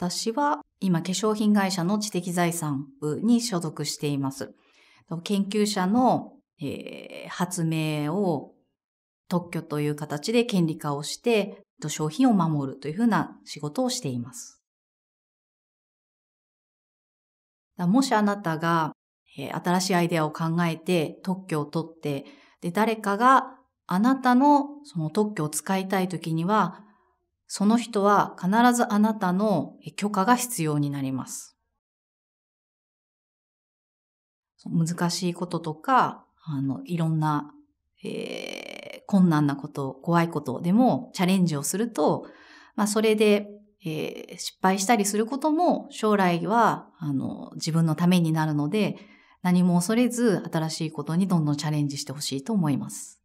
私は今化粧品会社の知的財産部に所属しています。研究者の、えー、発明を特許という形で権利化をして、商品を守るというふうな仕事をしています。もしあなたが、えー、新しいアイデアを考えて特許を取って、で、誰かがあなたのその特許を使いたいときには、その人は必ずあなたの許可が必要になります。難しいこととか、あの、いろんな、えー、困難なこと、怖いことでもチャレンジをすると、まあ、それで、えー、失敗したりすることも将来は、あの、自分のためになるので、何も恐れず新しいことにどんどんチャレンジしてほしいと思います。